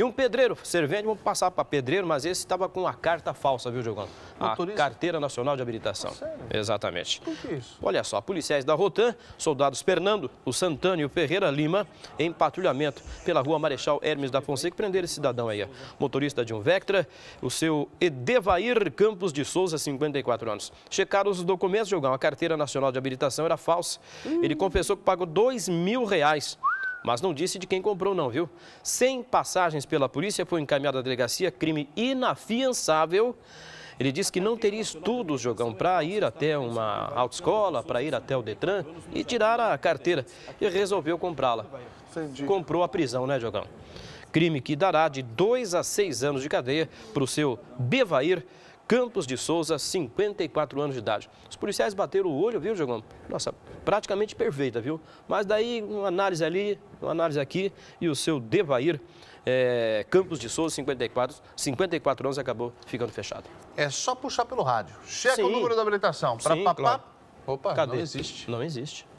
E um pedreiro, servente, vamos passar para pedreiro, mas esse estava com a carta falsa, viu, Jogão? A Carteira Nacional de Habilitação. Ah, sério? Exatamente. Por que isso? Olha só, policiais da Rotan, soldados Fernando, o Santana e o Ferreira Lima, em patrulhamento pela rua Marechal Hermes da Fonseca, prenderam esse cidadão aí, ó. motorista de um Vectra, o seu Edevair Campos de Souza, 54 anos. Checaram os documentos, Jogão, a Carteira Nacional de Habilitação era falsa. Hum. Ele confessou que pagou dois mil reais mas não disse de quem comprou não, viu? Sem passagens pela polícia, foi encaminhado à delegacia, crime inafiançável. Ele disse que não teria estudos, Jogão, para ir até uma autoescola, para ir até o Detran e tirar a carteira. E resolveu comprá-la. Comprou a prisão, né, Jogão? Crime que dará de dois a seis anos de cadeia para o seu Bevair, Campos de Souza, 54 anos de idade. Os policiais bateram o olho, viu, Diogão? Nossa, praticamente perfeita, viu? Mas daí, uma análise ali, uma análise aqui, e o seu Devair é, Campos de Souza, 54, 54 anos, acabou ficando fechado. É só puxar pelo rádio. Checa Sim. o número da habilitação. Para papá. Claro. Opa, Cadê? não existe. Não existe.